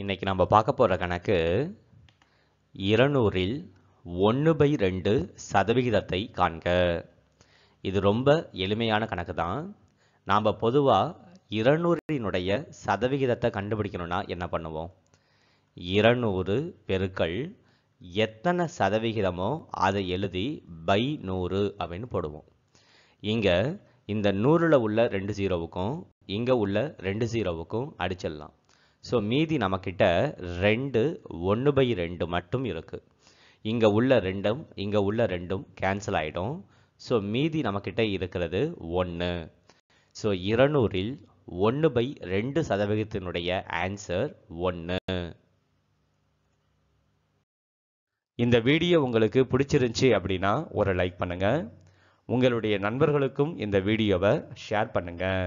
இன்றைக்கி நம்ம பார்க்க போகிற கணக்கு இருநூறில் ஒன்று பை ரெண்டு சதவிகிதத்தை காண்க இது ரொம்ப எளிமையான கணக்கு தான் நாம் பொதுவாக இருநூறினுடைய சதவிகிதத்தை கண்டுபிடிக்கணும்னா என்ன பண்ணுவோம் இருநூறு பெருக்கள் எத்தனை சதவிகிதமோ அதை எழுதி பை நூறு அப்படின்னு போடுவோம் இங்கே இந்த நூறில் உள்ள ரெண்டு ஜீரோவுக்கும் இங்கே உள்ள ரெண்டு ஜீரோவுக்கும் அடிச்சிடலாம் ஸோ மீதி நம்மக்கிட்ட ரெண்டு ஒன்று பை ரெண்டு மட்டும் இருக்குது இங்கே உள்ள ரெண்டும் இங்கே உள்ள ரெண்டும் கேன்சல் ஆகிடும் ஸோ மீதி நம்மக்கிட்ட இருக்கிறது ஒன்று ஸோ இருநூறில் ஒன்று பை ரெண்டு சதவீதத்தினுடைய ஆன்சர் ஒன்று இந்த வீடியோ உங்களுக்கு பிடிச்சிருந்துச்சி அப்படின்னா ஒரு லைக் பண்ணுங்கள் உங்களுடைய நண்பர்களுக்கும் இந்த வீடியோவை ஷேர் பண்ணுங்கள்